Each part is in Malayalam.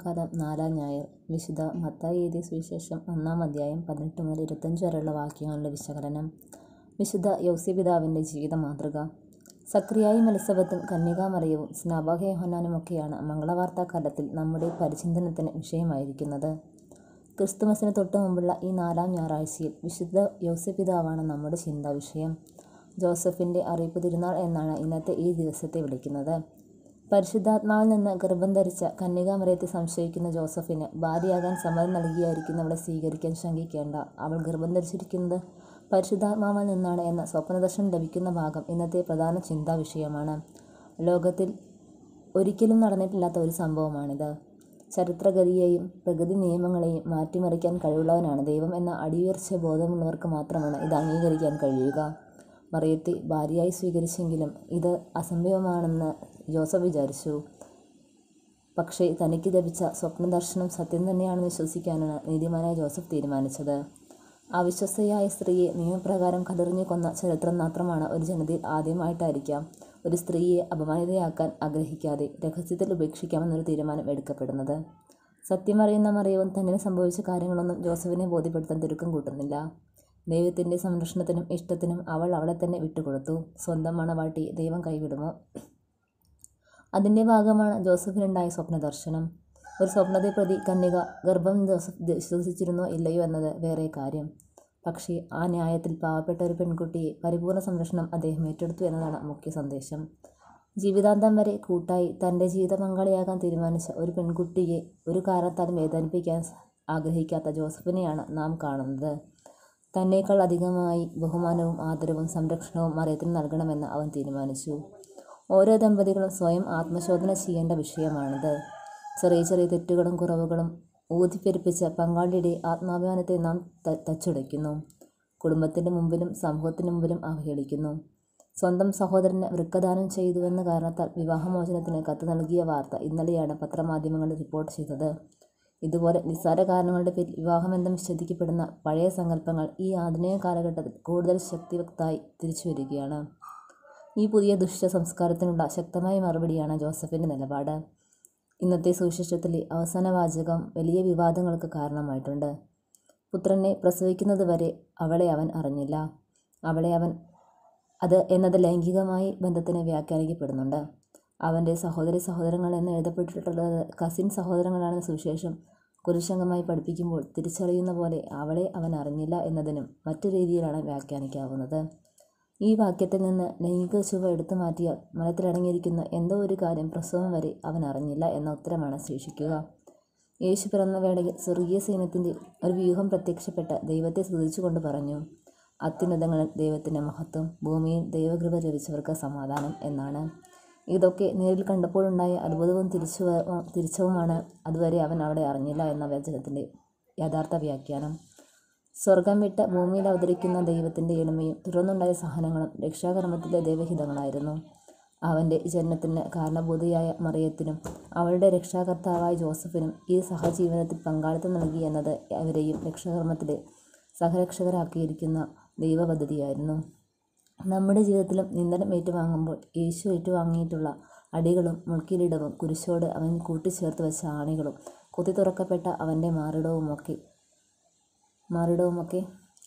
കാലം നാലാം ഞായർ വിശുദ്ധ മത്തായി എഴുതിയ സുവിശേഷം ഒന്നാം അധ്യായം പതിനെട്ട് മുതൽ ഇരുപത്തഞ്ച് വരെയുള്ള വാക്യങ്ങളുടെ വിശകലനം വിശുദ്ധ യൗസ്യപിതാവിൻ്റെ ജീവിത മാതൃക സക്രിയായി മത്സവത്തും കന്യകാമറിയവും സ്നാപകയോഹനാനുമൊക്കെയാണ് മംഗളവാർത്താകാലത്തിൽ നമ്മുടെ പരിചിന്തനത്തിന് വിഷയമായിരിക്കുന്നത് ക്രിസ്തുമസിന് തൊട്ട് മുമ്പുള്ള ഈ നാലാം ഞായറാഴ്ചയിൽ വിശുദ്ധ യൗസ്യപിതാവാണ് നമ്മുടെ ചിന്താവിഷയം ജോസഫിൻ്റെ അറിയിപ്പ് തിരുനാൾ എന്നാണ് ഇന്നത്തെ ഈ ദിവസത്തെ വിളിക്കുന്നത് പരിശുദ്ധാത്മാവിൽ നിന്ന് ഗർഭം ധരിച്ച കന്യകാമറിയത്തെ സംശയിക്കുന്ന ജോസഫിന് ഭാര്യയാകാൻ സമ്മതം നൽകിയായിരിക്കും അവളെ സ്വീകരിക്കാൻ ശങ്കിക്കേണ്ട അവൾ ഗർഭം ധരിച്ചിരിക്കുന്നത് പരിശുദ്ധാത്മാവിൽ നിന്നാണ് എന്ന സ്വപ്നദർശനം ലഭിക്കുന്ന ഭാഗം ഇന്നത്തെ പ്രധാന ചിന്താ വിഷയമാണ് ലോകത്തിൽ ഒരിക്കലും നടന്നിട്ടില്ലാത്ത ഒരു സംഭവമാണിത് ചരിത്രഗതിയെയും പ്രകൃതി നിയമങ്ങളെയും മാറ്റിമറിക്കാൻ കഴിവുള്ളവനാണ് ദൈവം എന്ന അടിയുയർച്ച ബോധമുള്ളവർക്ക് മാത്രമാണ് ഇത് അംഗീകരിക്കാൻ കഴിയുക മറിയത്തെ ഭാര്യയായി സ്വീകരിച്ചെങ്കിലും ഇത് അസംഭവമാണെന്ന് ജോസഫ് വിചാരിച്ചു പക്ഷേ തനിക്ക് ലഭിച്ച സ്വപ്നദർശനം സത്യം തന്നെയാണെന്ന് വിശ്വസിക്കാനാണ് നീതിമാനായ ജോസഫ് തീരുമാനിച്ചത് അവിശ്വസ്തയായ സ്ത്രീയെ നിയമപ്രകാരം കതിറിഞ്ഞു കൊന്ന ചരിത്രം മാത്രമാണ് ഒരു ജനതയിൽ ആദ്യമായിട്ടായിരിക്കാം ഒരു സ്ത്രീയെ അപമാനിതയാക്കാൻ ആഗ്രഹിക്കാതെ രഹസ്യത്തിൽ ഉപേക്ഷിക്കാമെന്നൊരു തീരുമാനം എടുക്കപ്പെടുന്നത് സത്യമറിയുന്ന മറിയവും തന്നെ സംഭവിച്ച കാര്യങ്ങളൊന്നും ജോസഫിനെ ബോധ്യപ്പെടുത്താൻ തിരുക്കം കൂട്ടുന്നില്ല ദൈവത്തിൻ്റെ സംരക്ഷണത്തിനും ഇഷ്ടത്തിനും അവൾ അവളെ തന്നെ വിട്ടുകൊടുത്തു സ്വന്തം മണവാട്ടി ദൈവം കൈവിടുമോ അതിൻ്റെ ഭാഗമാണ് ജോസഫിനുണ്ടായ സ്വപ്നദർശനം ഒരു സ്വപ്നത്തെ പ്രതി കന്യക ഗർഭം ജോസഫ് വിശ്വസിച്ചിരുന്നോ ഇല്ലയോ എന്നത് വേറെ കാര്യം പക്ഷേ ആ ന്യായത്തിൽ പാവപ്പെട്ട ഒരു പെൺകുട്ടിയെ പരിപൂർണ സംരക്ഷണം അദ്ദേഹം ഏറ്റെടുത്തു എന്നതാണ് മുഖ്യ സന്ദേശം ജീവിതാന്തം വരെ കൂട്ടായി തൻ്റെ ജീവിത പങ്കാളിയാകാൻ തീരുമാനിച്ച ഒരു പെൺകുട്ടിയെ ഒരു കാരണത്താലും വേദനിപ്പിക്കാൻ ആഗ്രഹിക്കാത്ത ജോസഫിനെയാണ് നാം കാണുന്നത് തന്നേക്കാൾ അധികമായി ബഹുമാനവും ആദരവും സംരക്ഷണവും മറിയത്തിന് നൽകണമെന്ന് അവൻ തീരുമാനിച്ചു ഓരോ ദമ്പതികളും സ്വയം ആത്മശോധന ചെയ്യേണ്ട വിഷയമാണിത് ചെറിയ ചെറിയ തെറ്റുകളും കുറവുകളും ഊതിപ്പെരുപ്പിച്ച പങ്കാളിയുടെ ആത്മാഭിമാനത്തെ നാം തച്ചുടയ്ക്കുന്നു കുടുംബത്തിൻ്റെ മുമ്പിലും സമൂഹത്തിന് മുമ്പിലും അവഹേളിക്കുന്നു സ്വന്തം സഹോദരനെ വൃക്കദാനം ചെയ്തുവെന്ന കാരണത്താൽ വിവാഹമോചനത്തിന് കത്ത് നൽകിയ വാർത്ത ഇന്നലെയാണ് പത്രമാധ്യമങ്ങളിൽ റിപ്പോർട്ട് ചെയ്തത് ഇതുപോലെ നിസ്സാര കാരണങ്ങളുടെ പേരിൽ വിവാഹബന്ധം വിച്ഛേദിക്കപ്പെടുന്ന പഴയ സങ്കല്പങ്ങൾ ഈ ആധുനിക കാലഘട്ടത്തിൽ കൂടുതൽ ശക്തിവത്തായി തിരിച്ചു വരികയാണ് ഈ പുതിയ ദുഷ്ട സംസ്കാരത്തിനുള്ള ശക്തമായ മറുപടിയാണ് ജോസഫിൻ്റെ നിലപാട് ഇന്നത്തെ സുവിശേഷത്തിലെ അവസാന വാചകം വലിയ വിവാദങ്ങൾക്ക് കാരണമായിട്ടുണ്ട് പുത്രനെ പ്രസവിക്കുന്നത് വരെ അവളെ അവൻ അറിഞ്ഞില്ല അവളെ അവൻ അത് എന്നത് ലൈംഗികമായി ബന്ധത്തിന് വ്യാഖ്യാനിക്കപ്പെടുന്നുണ്ട് അവൻ്റെ സഹോദരി സഹോദരങ്ങൾ എന്ന് എഴുതപ്പെട്ടിട്ടുള്ളത് കസിൻ സഹോദരങ്ങളാണെന്ന സുവിശേഷം പുരുഷാംഗമായി പഠിപ്പിക്കുമ്പോൾ തിരിച്ചറിയുന്ന പോലെ അവളെ അവൻ അറിഞ്ഞില്ല എന്നതിനും മറ്റു രീതിയിലാണ് വ്യാഖ്യാനിക്കാവുന്നത് ഈ വാക്യത്തിൽ നിന്ന് ലൈംഗിക ചുവ എടുത്തു മാറ്റിയാൽ മലത്തിലടങ്ങിയിരിക്കുന്ന എന്തോ ഒരു കാര്യം പ്രസവം വരെ അവൻ അറിഞ്ഞില്ല എന്ന ഉത്തരമാണ് ശേഷിക്കുക യേശു പിറന്ന വേളയിൽ സ്വർഗീയ സൈന്യത്തിൻ്റെ ഒരു വ്യൂഹം പ്രത്യക്ഷപ്പെട്ട ദൈവത്തെ സ്തുതിച്ചുകൊണ്ട് പറഞ്ഞു അത്യുന്നതങ്ങളിൽ ദൈവത്തിൻ്റെ മഹത്വം ഭൂമിയിൽ ദൈവകൃപ ലഭിച്ചവർക്ക് സമാധാനം എന്നാണ് ഇതൊക്കെ നേരിൽ കണ്ടപ്പോഴുണ്ടായ അത്ഭുതവും തിരിച്ചവുമാണ് അതുവരെ അവൻ അവിടെ അറിഞ്ഞില്ല എന്ന വചനത്തിൻ്റെ യഥാർത്ഥ വ്യാഖ്യാനം സ്വർഗം വിട്ട് ഭൂമിയിൽ അവതരിക്കുന്ന ദൈവത്തിൻ്റെ എളിമയും തുടർന്നുണ്ടായ സഹനങ്ങളും രക്ഷാകർമ്മത്തിലെ ദൈവഹിതങ്ങളായിരുന്നു അവൻ്റെ ജനനത്തിന് കാരണഭൂതിയായ മറിയത്തിനും അവളുടെ രക്ഷാകർത്താവായ ജോസഫിനും ഈ സഹജീവനത്തിൽ പങ്കാളിത്തം നൽകി എന്നത് അവരെയും രക്ഷാകർമ്മത്തിലെ സഹരക്ഷകരാക്കിയിരിക്കുന്ന ദൈവപദ്ധതിയായിരുന്നു നമ്മുടെ ജീവിതത്തിലും നിന്ദനം ഏറ്റുവാങ്ങുമ്പോൾ യേശു ഏറ്റുവാങ്ങിയിട്ടുള്ള അടികളും മുൾക്കിലിടവും കുരിശോട് അവൻ കൂട്ടിച്ചേർത്ത് വെച്ച ആണികളും കുത്തി തുറക്കപ്പെട്ട അവൻ്റെ മാറിടവുമൊക്കെ മാറിടവുമൊക്കെ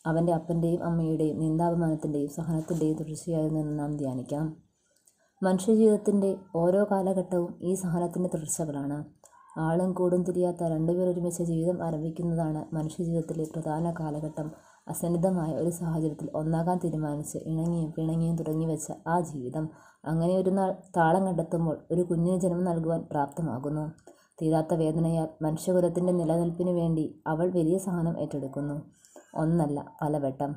അവൻ്റെ അപ്പൻ്റെയും അമ്മയുടെയും നിന്ദാപമാനത്തിൻ്റെയും സഹനത്തിൻ്റെയും നിന്ന് നാം ധ്യാനിക്കാം മനുഷ്യജീവിതത്തിൻ്റെ ഓരോ കാലഘട്ടവും ഈ സഹനത്തിൻ്റെ തുടർച്ചകളാണ് ആളും കൂടും തിരിയാത്ത രണ്ടുപേരൊരുമിച്ച ജീവിതം ആരംഭിക്കുന്നതാണ് മനുഷ്യജീവിതത്തിലെ പ്രധാന കാലഘട്ടം അസന്നിധമായ ഒരു സാഹചര്യത്തിൽ ഒന്നാകാൻ തീരുമാനിച്ച് ഇണങ്ങിയും പിണങ്ങിയും വെച്ച ആ ജീവിതം അങ്ങനെ ഒരു നാൾ താളം കണ്ടെത്തുമ്പോൾ ഒരു കുഞ്ഞിന് ജന്മം നൽകുവാൻ പ്രാപ്തമാകുന്നു തീരാത്ത വേദനയാൽ മനുഷ്യകുലത്തിൻ്റെ നിലനിൽപ്പിനു വേണ്ടി അവൾ വലിയ സഹനം ഏറ്റെടുക്കുന്നു ഒന്നല്ല പലവട്ടം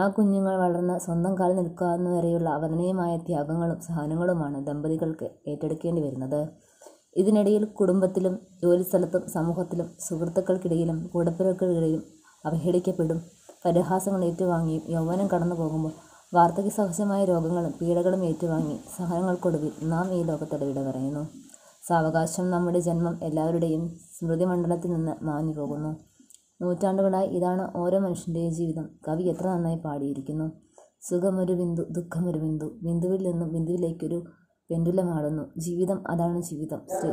ആ കുഞ്ഞുങ്ങൾ വളർന്ന് സ്വന്തം കാലിൽ നിൽക്കാവുന്നവരെയുള്ള അവർണീയമായ ത്യാഗങ്ങളും സഹനങ്ങളുമാണ് ദമ്പതികൾക്ക് ഏറ്റെടുക്കേണ്ടി വരുന്നത് ഇതിനിടയിൽ കുടുംബത്തിലും ജോലിസ്ഥലത്തും സമൂഹത്തിലും സുഹൃത്തുക്കൾക്കിടയിലും കൂടപ്പിറക്കൾക്കിടയിലും അവഹേളിക്കപ്പെടും പരിഹാസങ്ങൾ ഏറ്റുവാങ്ങിയും യൗവനം കടന്നു പോകുമ്പോൾ വാർദ്ധക്യ സഹജമായ രോഗങ്ങളും പീഡകളും ഏറ്റുവാങ്ങി സഹനങ്ങൾക്കൊടുവിൽ നാം ഈ ലോകത്തോട് വിട പറയുന്നു സാവകാശം നമ്മുടെ ജന്മം എല്ലാവരുടെയും സ്മൃതി മണ്ഡലത്തിൽ നിന്ന് മാഞ്ഞു പോകുന്നു നൂറ്റാണ്ടുകളായി ഇതാണ് ഓരോ മനുഷ്യൻ്റെയും ജീവിതം കവി എത്ര നന്നായി പാടിയിരിക്കുന്നു സുഖമൊരു ബിന്ദു ദുഃഖമൊരു ബിന്ദു ബിന്ദുവിൽ നിന്നും ബിന്ദുവിലേക്കൊരു പെൻഡുലമാടുന്നു ജീവിതം അതാണ് ജീവിതം ശ്രീ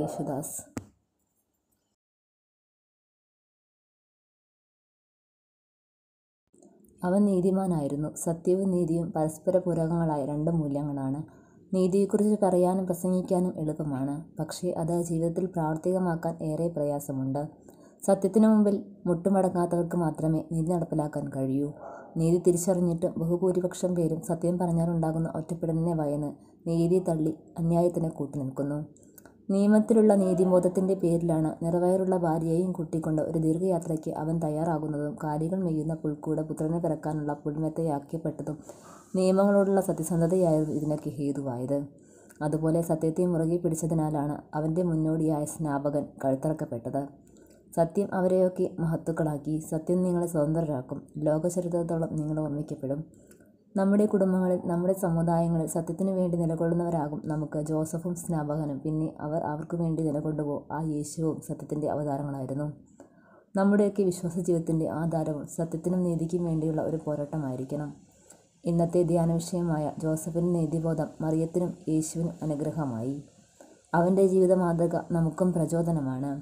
യേശുദാസ് അവൻ നീതിമാനായിരുന്നു. സത്യവും നീതിയും പരസ്പര പൂരകങ്ങളായ രണ്ട് മൂല്യങ്ങളാണ്. നീതിയെക്കുറിച്ച് പറയാനും പ്രസംഗിക്കാനും എളുപ്പമാണ്. പക്ഷേ അത് ജീവിതത്തിൽ പ്രാവർത്തികമാക്കാൻ ഏറെ പ്രയാസമുണ്ട്. സത്യത്തിനു മുമ്പിൽ മുട്ടുമടങ്ങാത്തവർക്ക് മാത്രമേ നീതി നടപ്പിലാക്കാൻ കഴിയൂ. നീതി തിരിച്ചറിഞ്ഞിട്ടും ബഹുഭൂരിപക്ഷം പേരും സത്യം പറഞ്ഞാലുണ്ടാകുന്ന ഒറ്റപ്പെടലിനെ ഭയന്ന് നീതി തള്ളി അന്യായത്തിന് കൂട്ടുനിൽക്കുന്നു. നിയമത്തിലുള്ള നീതിബോധത്തിൻ്റെ പേരിലാണ് നിറവയറുള്ള ഭാര്യയെയും കൂട്ടിക്കൊണ്ട് ഒരു ദീർഘയാത്രയ്ക്ക് അവൻ തയ്യാറാകുന്നതും കാര്യങ്ങൾ മെയ്യുന്ന പുൽക്കൂടെ പുത്രനെ പിറക്കാനുള്ള പുൽമെത്തയാക്കപ്പെട്ടതും നിയമങ്ങളോടുള്ള സത്യസന്ധതയായിരുന്നു ഇതിനൊക്കെ ഹേതുവായത്. അതുപോലെ സത്യത്തെ മുറുകെ പിടിച്ചതിനാലാണ് അവന്റെ മുന്നോടിയായ സ്നാപകൻ കഴുത്തിറക്കപ്പെട്ടത് സത്യം അവരെയൊക്കെ മഹത്തുക്കളാക്കി. സത്യം നിങ്ങളെ സ്വതന്ത്രരാക്കും. ലോകചരിത്രത്തോളം നിങ്ങൾ ഓർമ്മിക്കപ്പെടും. നമ്മുടെ കുടുംബങ്ങളിൽ നമ്മുടെ സമുദായങ്ങളിൽ സത്യത്തിനു വേണ്ടി നിലകൊള്ളുന്നവരാകും നമുക്ക് ജോസഫും സ്നാപകനും പിന്നെ അവർ അവർക്ക് വേണ്ടി നിലകൊണ്ടുവോ ആ യേശുവും സത്യത്തിൻ്റെ അവതാരങ്ങളായിരുന്നു നമ്മുടെയൊക്കെ വിശ്വാസ ജീവിതത്തിൻ്റെ ആധാരവും സത്യത്തിനും നീതിക്കും വേണ്ടിയുള്ള ഒരു പോരാട്ടമായിരിക്കണം ഇന്നത്തെ ധ്യാന വിഷയമായ ജോസഫിന് നീതിബോധം മറിയത്തിനും യേശുവിനും അനുഗ്രഹമായി അവൻ്റെ ജീവിത മാതൃക നമുക്കും പ്രചോദനമാണ്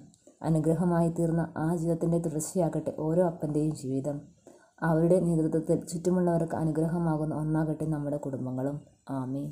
അനുഗ്രഹമായി തീർന്ന ആ ജീവിതത്തിൻ്റെ തുടർച്ചയാകട്ടെ ഓരോ അപ്പൻ്റെയും ജീവിതം അവരുടെ നേതൃത്വത്തിൽ ചുറ്റുമുള്ളവർക്ക് അനുഗ്രഹമാകുന്ന ഒന്നാകട്ടെ നമ്മുടെ കുടുംബങ്ങളും ആമേൻ